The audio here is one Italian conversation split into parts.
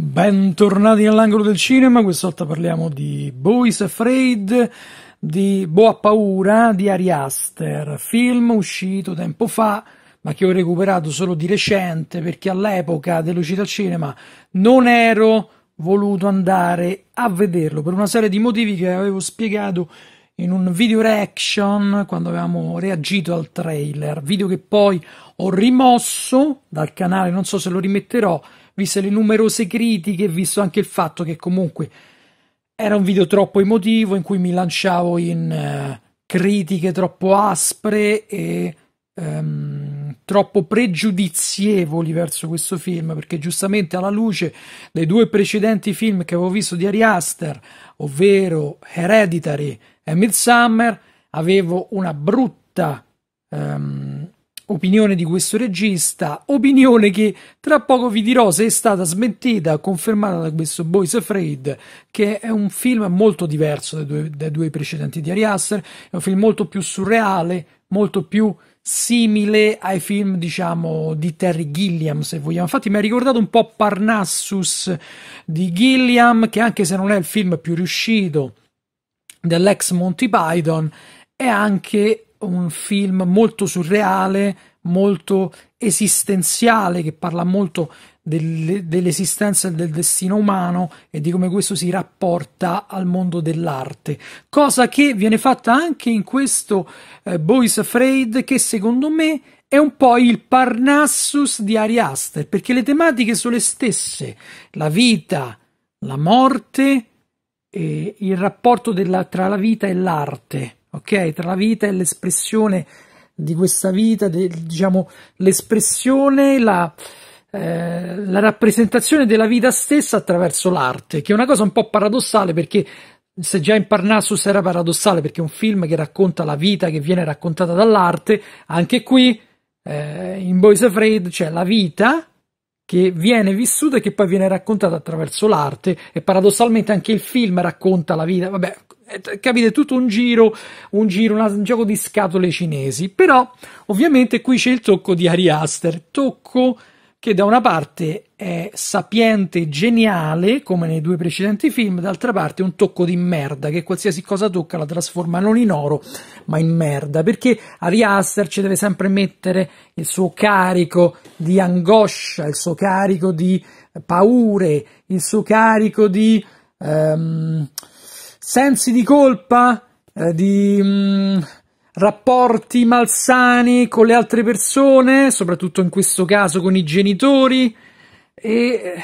Bentornati all'angolo del cinema, questa volta parliamo di Boys Afraid, di Boa Paura, di Ari Aster, film uscito tempo fa, ma che ho recuperato solo di recente perché all'epoca dell'uscita al cinema non ero voluto andare a vederlo per una serie di motivi che avevo spiegato in un video reaction quando avevamo reagito al trailer, video che poi ho rimosso dal canale, non so se lo rimetterò viste le numerose critiche, visto anche il fatto che comunque era un video troppo emotivo in cui mi lanciavo in eh, critiche troppo aspre e ehm, troppo pregiudizievoli verso questo film, perché giustamente alla luce dei due precedenti film che avevo visto di Ari Aster, ovvero Hereditary e Midsummer, avevo una brutta ehm, opinione di questo regista, opinione che tra poco vi dirò se è stata smentita, confermata da questo Boys Afraid, che è un film molto diverso dai due, dai due precedenti di Ari Aster, è un film molto più surreale, molto più simile ai film, diciamo, di Terry Gilliam, se vogliamo. Infatti mi ha ricordato un po' Parnassus di Gilliam, che anche se non è il film più riuscito dell'ex Monty Python, è anche un film molto surreale, molto esistenziale, che parla molto dell'esistenza e del destino umano e di come questo si rapporta al mondo dell'arte, cosa che viene fatta anche in questo eh, Boys Afraid che secondo me è un po' il Parnassus di Ari Aster, perché le tematiche sono le stesse, la vita, la morte e il rapporto della, tra la vita e l'arte, ok? Tra la vita e l'espressione di questa vita, de, diciamo l'espressione, la, eh, la rappresentazione della vita stessa attraverso l'arte, che è una cosa un po' paradossale perché se già in Parnassus era paradossale perché è un film che racconta la vita che viene raccontata dall'arte, anche qui eh, in Boys Afraid c'è la vita che viene vissuta e che poi viene raccontata attraverso l'arte e paradossalmente anche il film racconta la vita, vabbè, eh, capite tutto un giro, un giro, un gioco di scatole cinesi, però ovviamente qui c'è il tocco di Ari Aster, tocco che da una parte è sapiente e geniale, come nei due precedenti film, d'altra parte è un tocco di merda, che qualsiasi cosa tocca la trasforma non in oro, ma in merda, perché Ari Aster ci deve sempre mettere il suo carico di angoscia, il suo carico di paure, il suo carico di ehm, sensi di colpa, eh, di... Mh, mm, rapporti malsani con le altre persone, soprattutto in questo caso con i genitori. E eh,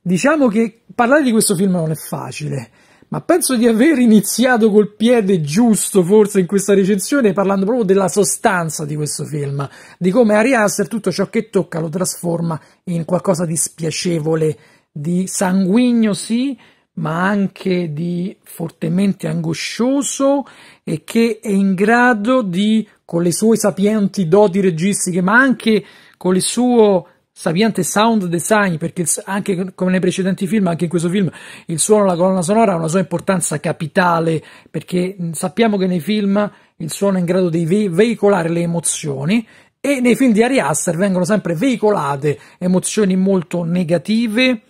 diciamo che parlare di questo film non è facile, ma penso di aver iniziato col piede giusto forse in questa recensione parlando proprio della sostanza di questo film, di come Ari Aster tutto ciò che tocca lo trasforma in qualcosa di spiacevole, di sanguigno sì, ma anche di fortemente angoscioso e che è in grado di, con le sue sapienti doti registiche, ma anche con il suo sapiente sound design, perché anche come nei precedenti film, anche in questo film, il suono, la colonna sonora ha una sua importanza capitale, perché sappiamo che nei film il suono è in grado di ve- veicolare le emozioni e nei film di Ari Aster vengono sempre veicolate emozioni molto negative,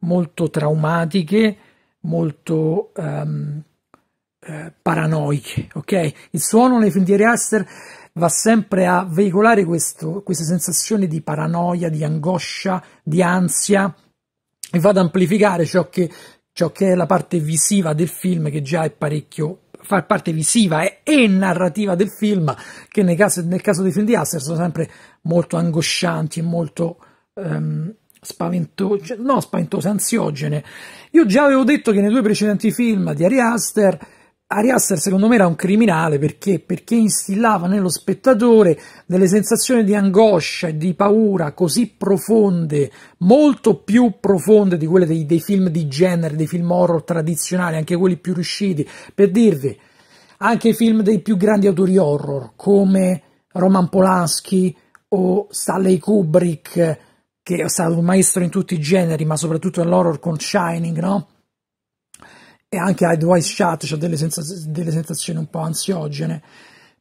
molto traumatiche, molto um, eh, paranoiche. Okay? Il suono nei film di Ari Aster va sempre a veicolare questo, questa sensazione di paranoia, di angoscia, di ansia e va ad amplificare ciò che, ciò che è la parte visiva del film che già è parecchio fa parte visiva e, e, narrativa del film che nel caso, nel caso dei film di Aster sono sempre molto angoscianti e molto ehm, spaventose, no, spaventose, ansiogene. Io già avevo detto che nei due precedenti film di Ari Aster, Ari Aster secondo me era un criminale perché, perché instillava nello spettatore delle sensazioni di angoscia e di paura così profonde, molto più profonde di quelle dei, dei film di genere, dei film horror tradizionali, anche quelli più riusciti. Per dirvi, anche i film dei più grandi autori horror come Roman Polanski o Stanley Kubrick che è stato un maestro in tutti i generi, ma soprattutto nell'horror con Shining, no? E anche Eyed Shut, cioè delle, sensaz- delle sensazioni un po' ansiogene.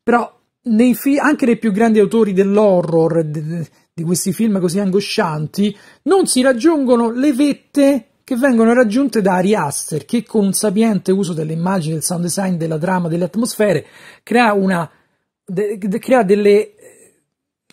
Però nei fi- anche nei più grandi autori dell'horror, de- di questi film così angoscianti, non si raggiungono le vette che vengono raggiunte da Ari Aster, che con un sapiente uso delle immagini, del sound design, della trama, delle atmosfere, crea, una, de- de- crea delle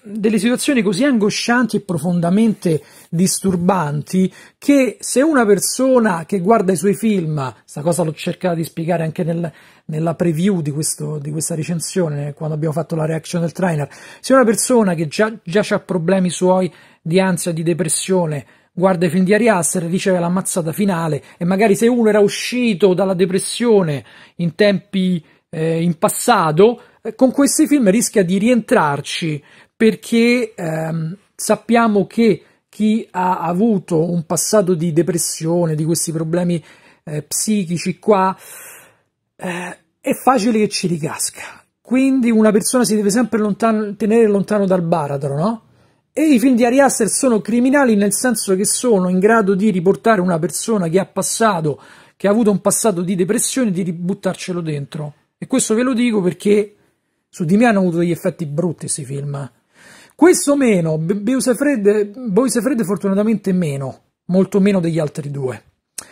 delle situazioni così angoscianti e profondamente disturbanti che se una persona che guarda i suoi film, questa cosa l'ho cercata di spiegare anche nel, nella preview di, questo, di, questa recensione, quando abbiamo fatto la reaction del trainer, se una persona che già, già ha problemi suoi di ansia, di depressione, guarda i film di Ari Aster, riceve l'ammazzata finale e magari se uno era uscito dalla depressione in tempi eh, in passato, eh, con questi film rischia di rientrarci perché ehm, sappiamo che chi ha avuto un passato di depressione, di questi problemi eh, psichici qua, eh, è facile che ci ricasca. Quindi una persona si deve sempre lontano, tenere lontano dal baratro, no? E i film di Ari Aster sono criminali nel senso che sono in grado di riportare una persona che ha passato, che ha avuto un passato di depressione, di buttarcelo dentro. E questo ve lo dico perché su di me hanno avuto degli effetti brutti questi film. Questo meno, Boise Beusefred fortunatamente meno, molto meno degli altri due.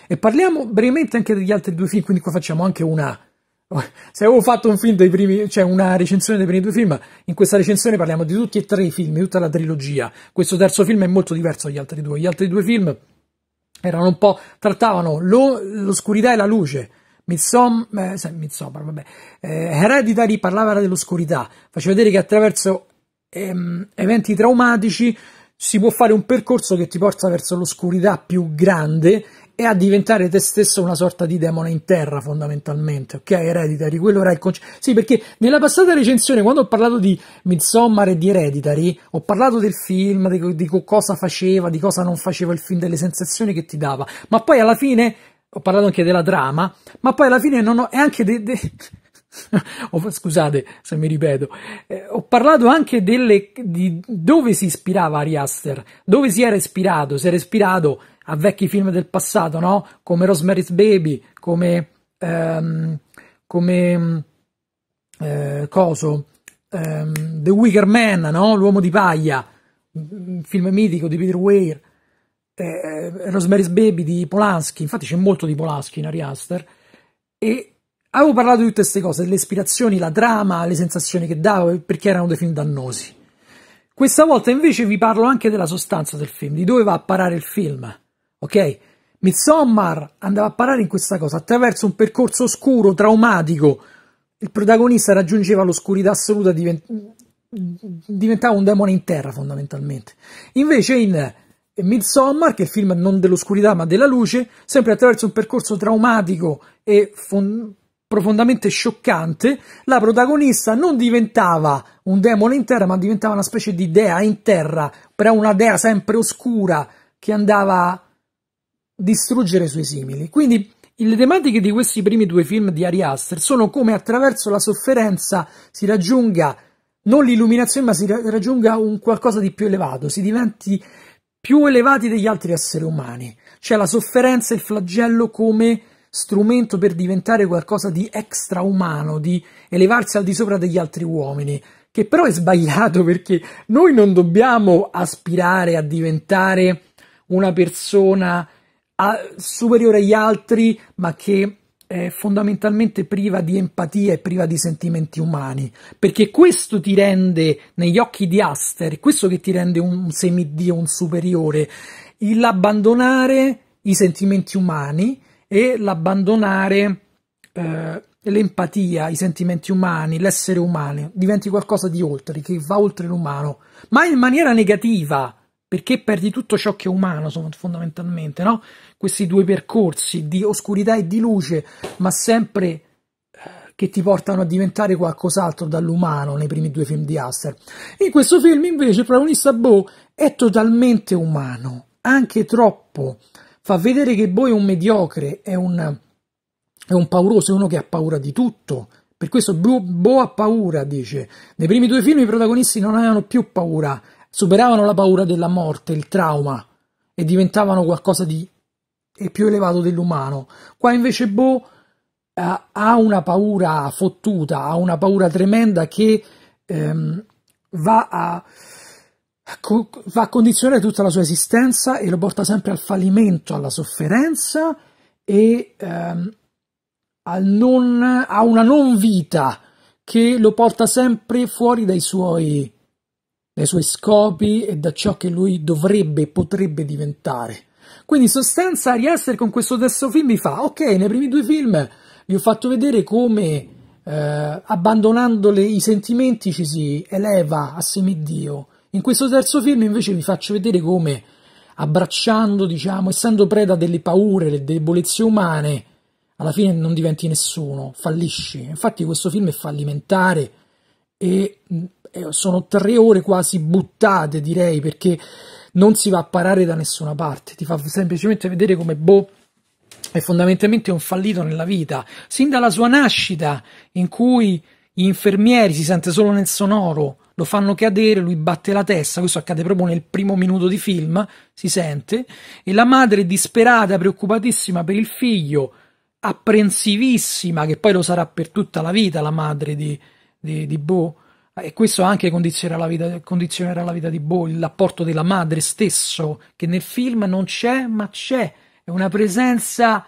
E parliamo brevemente anche degli altri due film, quindi qua facciamo anche una... Se avevo fatto un film dei primi, cioè una recensione dei primi due film, in questa recensione parliamo di tutti e tre i film, di tutta la trilogia. Questo terzo film è molto diverso dagli altri due. Gli altri due film erano un po'... trattavano lo, l'oscurità e la luce. Midsom, eh, Midsommar, vabbè. Eh, Hereditary parlava dell'oscurità, faceva vedere che attraverso ehm, eventi traumatici si può fare un percorso che ti porta verso l'oscurità più grande e a diventare te stesso una sorta di demone in terra fondamentalmente, ok? Hereditary, quello era il concetto. Sì, perché nella passata recensione, quando ho parlato di Midsommar e di Hereditary, ho parlato del film, di, di cosa faceva, di cosa non faceva il film, delle sensazioni che ti dava, ma poi alla fine ho parlato anche della trama, ma poi alla fine non ho, e anche de, de, scusate se mi ripeto, eh, ho parlato anche delle, di dove si ispirava Ari Aster, dove si era ispirato, si era ispirato a vecchi film del passato, no? Come Rosemary's Baby, come... Ehm, come eh, coso, eh, The Wicker Man, no? L'uomo di paglia, film mitico di Peter Weir, eh, Rosemary's Baby di Polanski, infatti c'è molto di Polanski in Ari Aster, e avevo parlato di tutte queste cose, delle ispirazioni, la trama, le sensazioni che dava, perché erano dei film dannosi. Questa volta invece vi parlo anche della sostanza del film, di dove va a parare il film, ok? Midsommar andava a parare in questa cosa, attraverso un percorso oscuro, traumatico, il protagonista raggiungeva l'oscurità assoluta, divent- diventava un demone in terra fondamentalmente. Invece in Midsommar, che è il film non dell'oscurità ma della luce, sempre attraverso un percorso traumatico e fondamentale, profondamente scioccante, la protagonista non diventava un demone in terra, ma diventava una specie di dea in terra, però una dea sempre oscura che andava a distruggere i suoi simili. Quindi le tematiche di questi primi due film di Ari Aster sono come attraverso la sofferenza si raggiunga non l'illuminazione, ma si raggiunga un qualcosa di più elevato, si diventi più elevati degli altri esseri umani. Cioè la sofferenza e il flagello come strumento per diventare qualcosa di extraumano, di elevarsi al di sopra degli altri uomini, che però è sbagliato perché noi non dobbiamo aspirare a diventare una persona a, superiore agli altri, ma che è fondamentalmente priva di empatia e priva di sentimenti umani, perché questo ti rende negli occhi di Aster, questo che ti rende un semidio, un superiore, l'abbandonare i sentimenti umani e l'abbandonare eh, l'empatia, i sentimenti umani, l'essere umano, diventi qualcosa di oltre, che va oltre l'umano, ma in maniera negativa, perché perdi tutto ciò che è umano, fondamentalmente, no? Questi due percorsi di oscurità e di luce, ma sempre eh, che ti portano a diventare qualcos'altro dall'umano nei primi due film di Aster. In questo film invece il protagonista Bo è totalmente umano, anche troppo, fa vedere che Bo è un mediocre, è un, è un pauroso, è uno che ha paura di tutto. Per questo Bo, Bo ha paura, dice. Nei primi due film i protagonisti non avevano più paura, superavano la paura della morte, il trauma, e diventavano qualcosa di più elevato dell'umano. Qua invece Bo uh, eh, ha una paura fottuta, ha una paura tremenda che ehm, va a va a condizionare tutta la sua esistenza e lo porta sempre al fallimento, alla sofferenza e ehm, non, a una non vita che lo porta sempre fuori dai suoi, dai suoi scopi e da ciò che lui dovrebbe e potrebbe diventare. Quindi in sostanza Riester con questo terzo film mi fa, ok, nei primi due film vi ho fatto vedere come eh, abbandonando i sentimenti ci si eleva a semidio, in questo terzo film invece vi faccio vedere come abbracciando, diciamo, essendo preda delle paure, delle debolezze umane, alla fine non diventi nessuno, fallisci. Infatti questo film è fallimentare e eh, sono tre ore quasi buttate, direi, perché non si va a parare da nessuna parte, ti fa semplicemente vedere come Bo è fondamentalmente un fallito nella vita, sin dalla sua nascita in cui gli infermieri si sente solo nel sonoro, lo fanno cadere, lui batte la testa, questo accade proprio nel primo minuto di film, si sente, e la madre disperata, preoccupatissima per il figlio, apprensivissima, che poi lo sarà per tutta la vita la madre di, di, di Bo, e questo anche condizionerà la, vita, condizionerà la vita di Bo, l'apporto della madre stesso, che nel film non c'è, ma c'è, è una presenza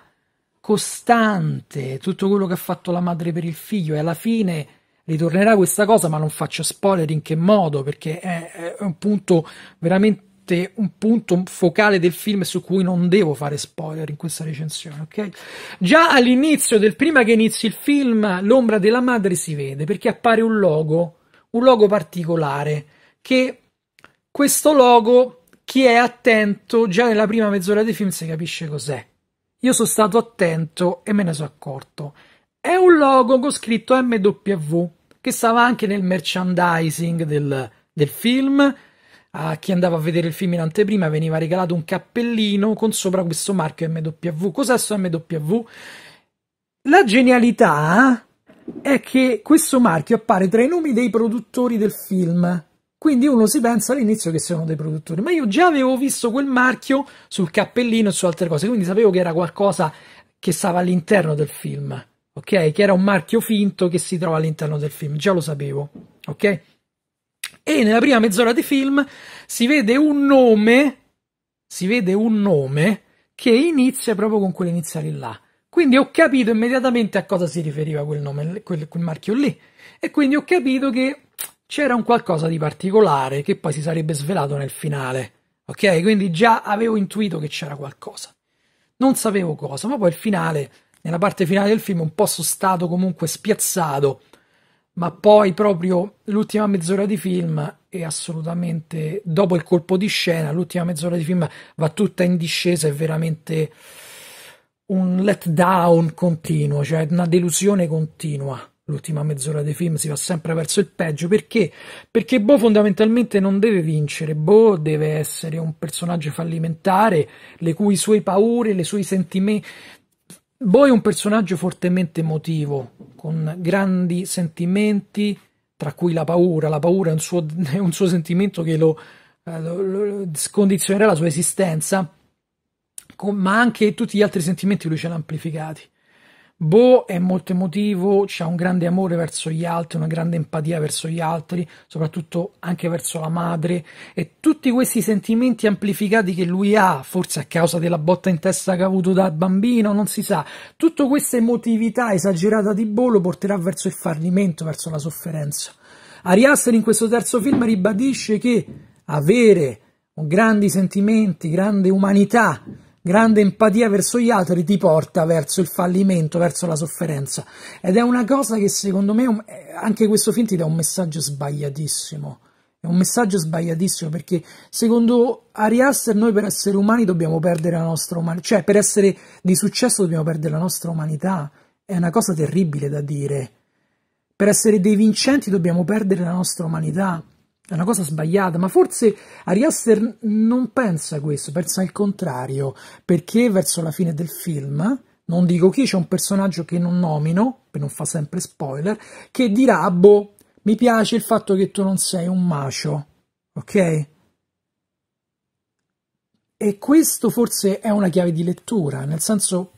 costante, tutto quello che ha fatto la madre per il figlio e alla fine ritornerà questa cosa, ma non faccio spoiler in che modo, perché è, è un punto veramente un punto focale del film su cui non devo fare spoiler in questa recensione, ok? Già all'inizio del prima che inizi il film, l'ombra della madre si vede perché appare un logo, un logo particolare che questo logo chi è attento già nella prima mezz'ora del film si capisce cos'è. Io sono stato attento e me ne sono accorto. È un logo con scritto MW che stava anche nel merchandising del, del film. A chi andava a vedere il film in anteprima veniva regalato un cappellino con sopra questo marchio MW. Cos'è questo MW? La genialità è che questo marchio appare tra i nomi dei produttori del film. Quindi uno si pensa all'inizio che siano dei produttori, ma io già avevo visto quel marchio sul cappellino e su altre cose, quindi sapevo che era qualcosa che stava all'interno del film ok? Che era un marchio finto che si trova all'interno del film, già lo sapevo, ok? E nella prima mezz'ora di film si vede un nome, si vede un nome che inizia proprio con quell'iniziale là. Quindi ho capito immediatamente a cosa si riferiva quel nome, quel, quel marchio lì. E quindi ho capito che c'era un qualcosa di particolare che poi si sarebbe svelato nel finale. Ok? Quindi già avevo intuito che c'era qualcosa. Non sapevo cosa, ma poi il finale nella parte finale del film un po' sono stato comunque spiazzato, ma poi proprio l'ultima mezz'ora di film è assolutamente, dopo il colpo di scena, l'ultima mezz'ora di film va tutta in discesa, è veramente un letdown continuo, cioè una delusione continua. L'ultima mezz'ora dei film si va sempre verso il peggio perché? Perché Bo fondamentalmente non deve vincere, Bo deve essere un personaggio fallimentare, le cui sue paure, le sue sentimenti, Bo è un personaggio fortemente emotivo, con grandi sentimenti, tra cui la paura. La paura è un suo, è un suo sentimento che lo, eh, lo, lo, scondizionerà la sua esistenza, con, ma anche tutti gli altri sentimenti lui ce l'ha amplificati. Bo è molto emotivo, ha un grande amore verso gli altri, una grande empatia verso gli altri, soprattutto anche verso la madre e tutti questi sentimenti amplificati che lui ha, forse a causa della botta in testa che ha avuto da bambino, non si sa. Tutta questa emotività esagerata di Bo lo porterà verso il fallimento, verso la sofferenza. Ari Aster in questo terzo film ribadisce che avere grandi sentimenti, grande umanità grande empatia verso gli altri ti porta verso il fallimento, verso la sofferenza. Ed è una cosa che secondo me eh, anche questo film ti dà un messaggio sbagliatissimo. È un messaggio sbagliatissimo perché secondo Ari Aster noi per essere umani dobbiamo perdere la nostra umanità, cioè per essere di successo dobbiamo perdere la nostra umanità. È una cosa terribile da dire. Per essere dei vincenti dobbiamo perdere la nostra umanità. È una cosa sbagliata, ma forse Ari non pensa questo, pensa il contrario, perché verso la fine del film, non dico chi, c'è un personaggio che non nomino, per non fa sempre spoiler, che dirà, ah, boh, mi piace il fatto che tu non sei un macio, ok? E questo forse è una chiave di lettura, nel senso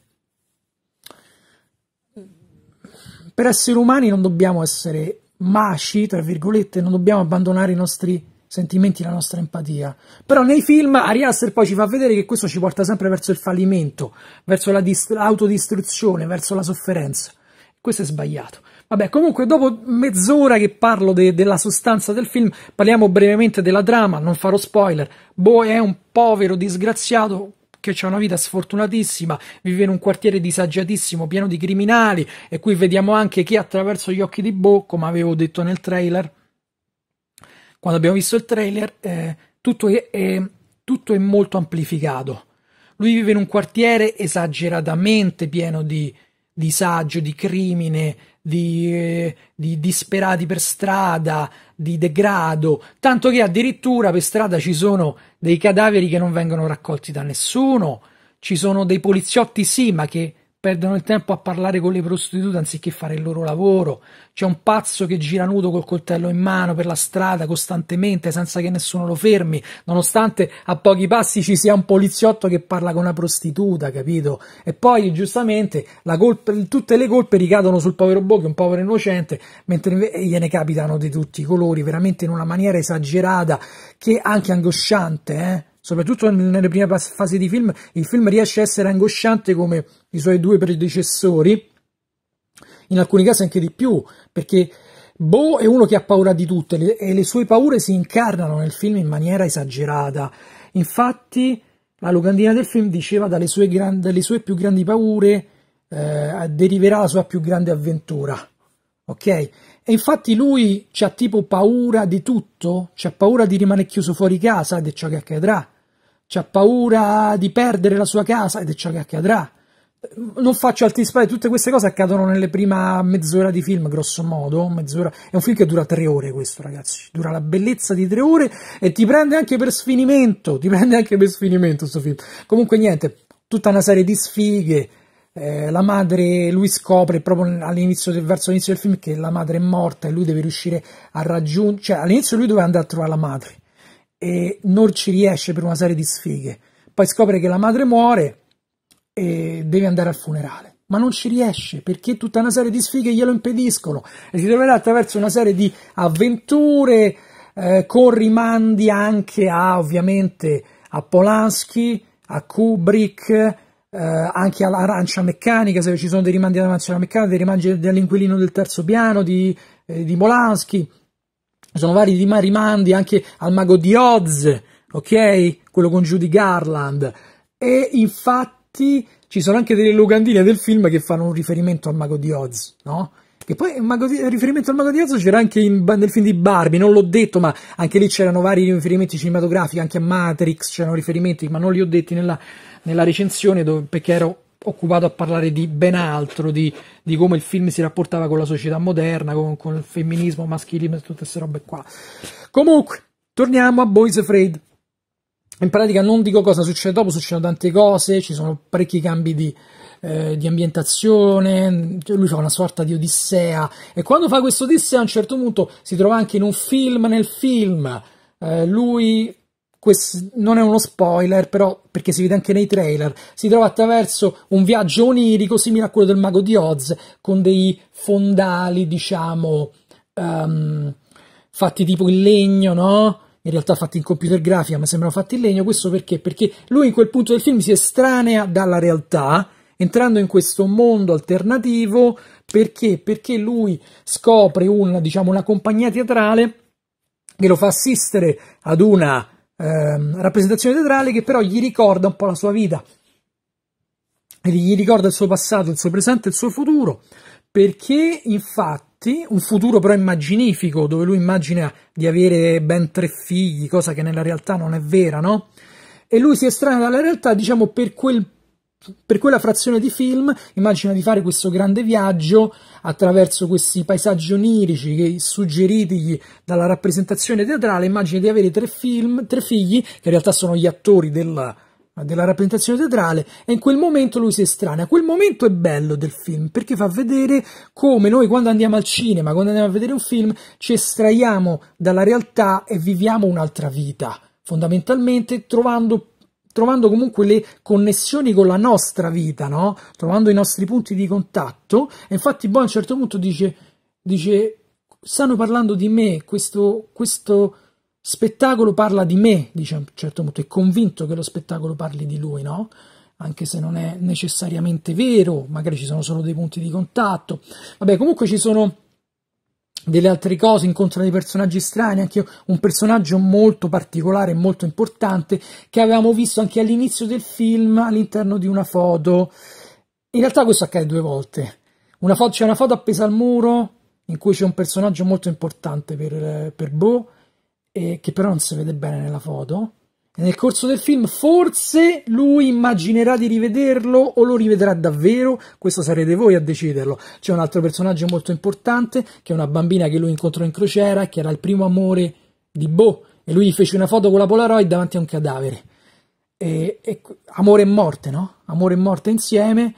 per essere umani non dobbiamo essere masci, tra virgolette, non dobbiamo abbandonare i nostri sentimenti, la nostra empatia. Però nei film Ari Aster poi ci fa vedere che questo ci porta sempre verso il fallimento, verso l'autodistruzione, verso la sofferenza. Questo è sbagliato. Vabbè, comunque, dopo mezz'ora che parlo de della sostanza del film, parliamo brevemente della trama, non farò spoiler. Boh, è un povero disgraziato che ha una vita sfortunatissima, vive in un quartiere disagiatissimo, pieno di criminali, e qui vediamo anche chi attraverso gli occhi di Bo, come avevo detto nel trailer, quando abbiamo visto il trailer, eh, tutto, è, è, tutto è molto amplificato. Lui vive in un quartiere esageratamente pieno di disagio, di crimine, di, di disperati per strada, di degrado, tanto che addirittura per strada ci sono dei cadaveri che non vengono raccolti da nessuno, ci sono dei poliziotti sì, ma che perdono il tempo a parlare con le prostitute anziché fare il loro lavoro. C'è un pazzo che gira nudo col coltello in mano per la strada costantemente senza che nessuno lo fermi, nonostante a pochi passi ci sia un poliziotto che parla con una prostituta, capito? E poi giustamente colpa, tutte le colpe ricadono sul povero Bo che è un povero innocente, mentre gliene capitano di tutti i colori, veramente in una maniera esagerata che anche angosciante, eh? soprattutto nelle prime fasi di film, il film riesce a essere angosciante come i suoi due predecessori, in alcuni casi anche di più, perché Bo è uno che ha paura di tutte le, e le sue paure si incarnano nel film in maniera esagerata. Infatti, la locandina del film diceva dalle sue, gran, dalle sue più grandi paure eh, deriverà la sua più grande avventura. Ok? E infatti lui ha tipo paura di tutto, c'ha paura di rimanere chiuso fuori casa, di ciò che accadrà, ha paura di perdere la sua casa ed è ciò che accadrà. Non faccio altri spoiler, tutte queste cose accadono nelle prime mezz'ora di film, grosso modo. Mezz'ora. È un film che dura tre ore, questo, ragazzi. Dura la bellezza di tre ore e ti prende anche per sfinimento. Ti prende anche per sfinimento questo film. Comunque, niente, tutta una serie di sfighe. Eh, la madre, lui scopre proprio all'inizio del, verso l'inizio del film che la madre è morta e lui deve riuscire a raggiungere. Cioè, all'inizio lui doveva andare a trovare la madre e non ci riesce per una serie di sfighe. Poi scopre che la madre muore e deve andare al funerale. Ma non ci riesce perché tutta una serie di sfighe glielo impediscono e si troverà attraverso una serie di avventure eh, con rimandi anche a ovviamente a Polanski, a Kubrick, eh, anche all'arancia meccanica, se ci sono dei rimandi all'arancia meccanica, dei rimandi dell'inquilino del terzo piano di, eh, di Polanski sono vari rimandi anche al mago di Oz, ok? Quello con Judy Garland. E infatti ci sono anche delle locandine del film che fanno un riferimento al mago di Oz, no? Che poi il riferimento al mago di Oz c'era anche in, nel film di Barbie, non l'ho detto, ma anche lì c'erano vari riferimenti cinematografici, anche a Matrix c'erano riferimenti, ma non li ho detti nella, nella recensione dove, perché ero occupato a parlare di ben altro, di, di, come il film si rapportava con la società moderna, con, con il femminismo, maschilismo e tutte queste robe qua. Comunque, torniamo a Boys Afraid. In pratica non dico cosa succede dopo, succedono tante cose, ci sono parecchi cambi di, eh, di ambientazione, cioè, lui fa una sorta di odissea e quando fa questa odissea a un certo punto si trova anche in un film, nel film eh, lui questo non è uno spoiler, però perché si vede anche nei trailer, si trova attraverso un viaggio onirico simile a quello del mago di Oz, con dei fondali, diciamo, um, fatti tipo in legno, no? In realtà fatti in computer grafica, ma sembrano fatti in legno. Questo perché? Perché lui in quel punto del film si estranea dalla realtà, entrando in questo mondo alternativo, perché? Perché lui scopre un, diciamo, una compagnia teatrale che lo fa assistere ad una ehm, rappresentazione teatrale che però gli ricorda un po' la sua vita. gli ricorda il suo passato, il suo presente, il suo futuro, perché infatti un futuro però immaginifico, dove lui immagina di avere ben tre figli, cosa che nella realtà non è vera, no? E lui si estranea dalla realtà, diciamo, per quel per quella frazione di film immagina di fare questo grande viaggio attraverso questi paesaggi onirici che, suggeriti dalla rappresentazione teatrale, immagina di avere tre, film, tre figli che in realtà sono gli attori della, della rappresentazione teatrale e in quel momento lui si estranea. Quel momento è bello del film perché fa vedere come noi quando andiamo al cinema, quando andiamo a vedere un film, ci estraiamo dalla realtà e viviamo un'altra vita, fondamentalmente trovando più trovando comunque le connessioni con la nostra vita, no? trovando i nostri punti di contatto. E infatti Bo a un certo punto dice, dice stanno parlando di me, questo, questo spettacolo parla di me, dice a un certo punto, è convinto che lo spettacolo parli di lui, no? anche se non è necessariamente vero, magari ci sono solo dei punti di contatto. Vabbè, comunque ci sono delle altre cose, incontra dei personaggi strani, anche un personaggio molto particolare, e molto importante, che avevamo visto anche all'inizio del film all'interno di una foto. In realtà questo accade due volte. Una foto, c'è una foto appesa al muro in cui c'è un personaggio molto importante per, per Bo, eh, che però non si vede bene nella foto, nel corso del film forse lui immaginerà di rivederlo o lo rivedrà davvero, questo sarete voi a deciderlo. C'è un altro personaggio molto importante che è una bambina che lui incontrò in crociera, che era il primo amore di Bo e lui gli fece una foto con la Polaroid davanti a un cadavere. E, e, amore e morte, no? Amore e morte insieme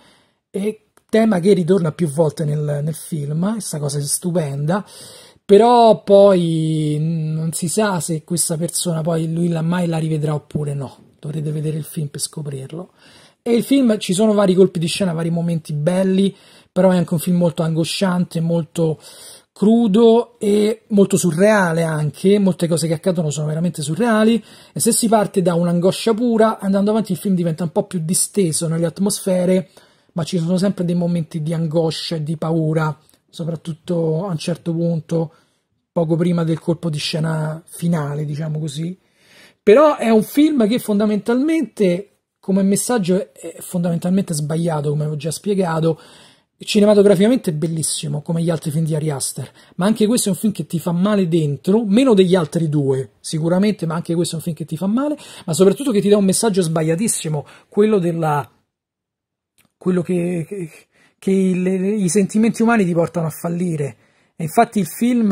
e tema che ritorna più volte nel, nel film, questa cosa è stupenda però poi non si sa se questa persona poi lui la mai la rivedrà oppure no dovrete vedere il film per scoprirlo e il film ci sono vari colpi di scena vari momenti belli però è anche un film molto angosciante molto crudo e molto surreale anche molte cose che accadono sono veramente surreali e se si parte da un'angoscia pura andando avanti il film diventa un po' più disteso nelle atmosfere ma ci sono sempre dei momenti di angoscia e di paura soprattutto a un certo punto, poco prima del colpo di scena finale, diciamo così. Però è un film che fondamentalmente, come messaggio, è fondamentalmente sbagliato, come ho già spiegato. Cinematograficamente è bellissimo, come gli altri film di Ari Aster, ma anche questo è un film che ti fa male dentro, meno degli altri due, sicuramente, ma anche questo è un film che ti fa male, ma soprattutto che ti dà un messaggio sbagliatissimo, quello della... quello che, che che il, i sentimenti umani ti portano a fallire. E infatti il film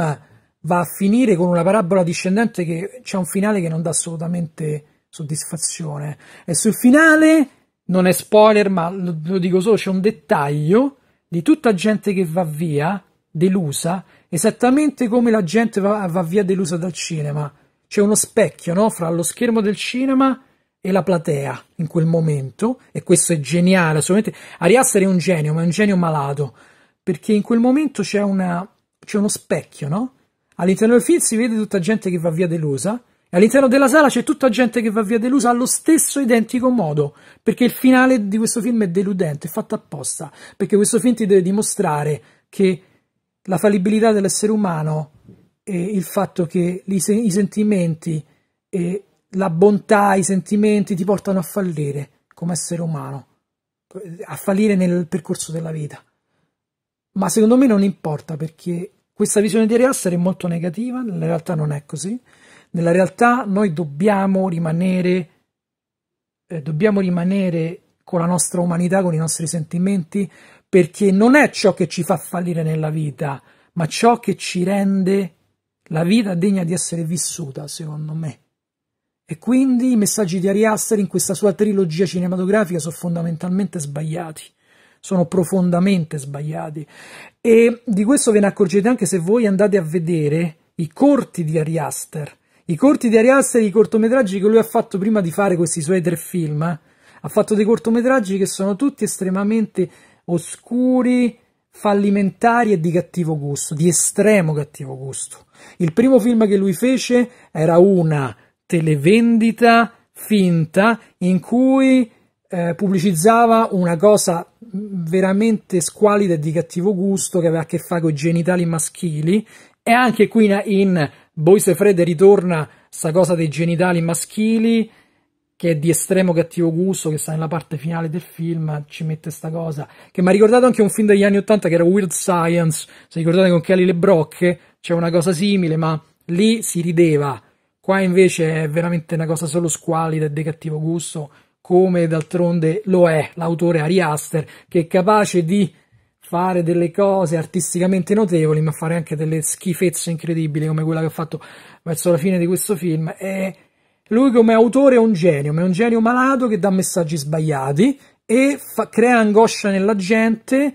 va a finire con una parabola discendente che c'è un finale che non dà assolutamente soddisfazione. E sul finale, non è spoiler, ma lo, lo dico solo, c'è un dettaglio di tutta gente che va via delusa, esattamente come la gente va, va via delusa dal cinema. C'è uno specchio, no? Fra lo schermo del cinema e la platea in quel momento, e questo è geniale, assolutamente. Ariaster è un genio, ma è un genio malato, perché in quel momento c'è, una, c'è uno specchio, no? All'interno del film si vede tutta gente che va via delusa, e all'interno della sala c'è tutta gente che va via delusa allo stesso identico modo, perché il finale di questo film è deludente, è fatto apposta, perché questo film ti deve dimostrare che la fallibilità dell'essere umano e il fatto che i sentimenti e la bontà, i sentimenti ti portano a fallire come essere umano, a fallire nel percorso della vita. Ma secondo me non importa perché questa visione di Ariaster è molto negativa, nella realtà non è così. Nella realtà noi dobbiamo rimanere, eh, dobbiamo rimanere con la nostra umanità, con i nostri sentimenti, perché non è ciò che ci fa fallire nella vita, ma ciò che ci rende la vita degna di essere vissuta, secondo me. E quindi i messaggi di Ari Aster in questa sua trilogia cinematografica sono fondamentalmente sbagliati, sono profondamente sbagliati. E di questo ve ne accorgete anche se voi andate a vedere i corti di Ari Aster. I corti di Ari Aster, i cortometraggi che lui ha fatto prima di fare questi suoi tre film, eh? ha fatto dei cortometraggi che sono tutti estremamente oscuri, fallimentari e di cattivo gusto, di estremo cattivo gusto. Il primo film che lui fece era una televendita finta in cui eh, pubblicizzava una cosa mm, veramente squalida e di cattivo gusto che aveva a che fare con i genitali maschili e anche qui in, in Boys e Fred ritorna sta cosa dei genitali maschili che è di estremo cattivo gusto, che sta nella parte finale del film, ci mette sta cosa, che mi ha ricordato anche un film degli anni 80 che era Weird Science, se ricordate con Kelly Le Brock, c'è una cosa simile, ma lì si rideva Qua invece è veramente una cosa solo squalida e di cattivo gusto, come d'altronde lo è l'autore Ari Aster, che è capace di fare delle cose artisticamente notevoli, ma fare anche delle schifezze incredibili come quella che ha fatto verso la fine di questo film. E lui come autore è un genio, ma è un genio malato che dà messaggi sbagliati e fa, crea angoscia nella gente,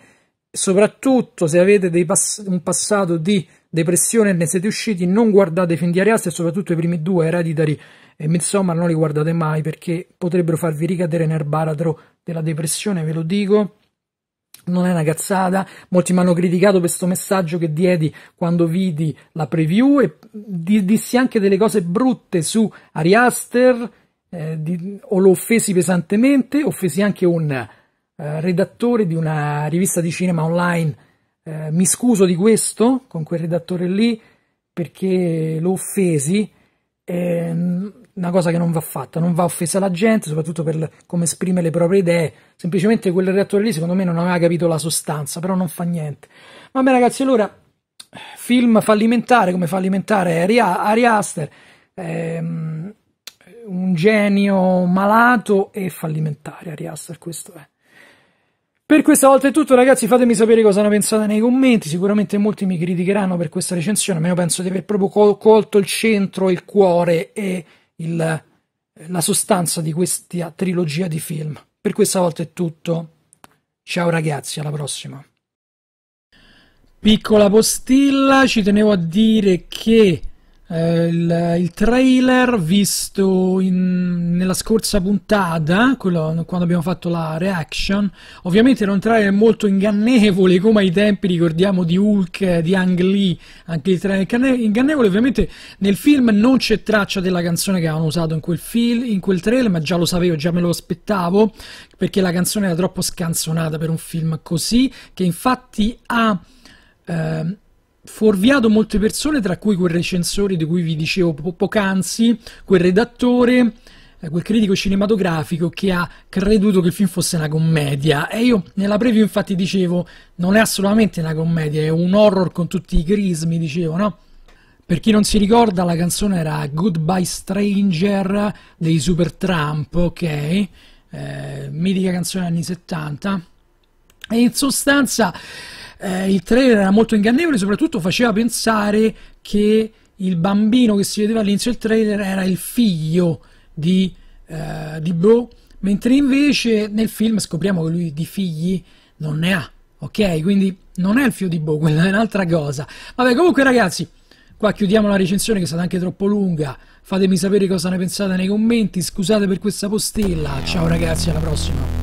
soprattutto se avete pass- un passato di depressione ne siete usciti, non guardate i film di Arias e soprattutto i primi due, Hereditary e Midsommar, non li guardate mai perché potrebbero farvi ricadere nel baratro della depressione, ve lo dico. Non è una cazzata, molti mi hanno criticato per questo messaggio che diedi quando vidi la preview e dissi anche delle cose brutte su Ariaster, eh, di, o lo offesi pesantemente, offesi anche un eh, redattore di una rivista di cinema online eh, mi scuso di questo con quel redattore lì perché lo offesi. È una cosa che non va fatta, non va offesa la gente, soprattutto per come esprime le proprie idee. Semplicemente quel redattore lì, secondo me, non aveva capito la sostanza, però non fa niente. Vabbè, ragazzi, allora film fallimentare come fallimentare Ari, Ari Aster, ehm, un genio malato e fallimentare Ari Aster, questo è. Per questa volta è tutto, ragazzi. Fatemi sapere cosa ne pensate nei commenti. Sicuramente molti mi criticheranno per questa recensione, ma io penso di aver proprio col colto il centro, il cuore e il, la sostanza di questa trilogia di film. Per questa volta è tutto. Ciao ragazzi, alla prossima. Piccola postilla, ci tenevo a dire che eh, il, il, trailer visto in, nella scorsa puntata, quello, quando abbiamo fatto la reaction, ovviamente era un trailer molto ingannevole come ai tempi ricordiamo di Hulk, di Ang Lee, anche il trailer ingannevole, ovviamente nel film non c'è traccia della canzone che avevano usato in quel, film, in quel trailer, ma già lo sapevo, già me lo aspettavo, perché la canzone era troppo scanzonata per un film così, che infatti ha... Eh, fuorviato molte persone, tra cui quel recensore di cui vi dicevo poc'anzi, quel redattore, eh, quel critico cinematografico che ha creduto che il film fosse una commedia. E io nella preview infatti dicevo, non è assolutamente una commedia, è un horror con tutti i crismi, dicevo, no? Per chi non si ricorda, la canzone era Goodbye Stranger dei Supertramp, ok? Eh, mitica canzone anni 70. E in sostanza eh, il trailer era molto ingannevole, soprattutto faceva pensare che il bambino che si vedeva all'inizio del trailer era il figlio di, eh, di Bo, mentre invece nel film scopriamo che lui di figli non ne ha, ok? Quindi non è il figlio di Bo, quella è un'altra cosa. Vabbè, comunque ragazzi, qua chiudiamo la recensione che è stata anche troppo lunga, fatemi sapere cosa ne pensate nei commenti, scusate per questa postilla, ciao ragazzi, alla prossima!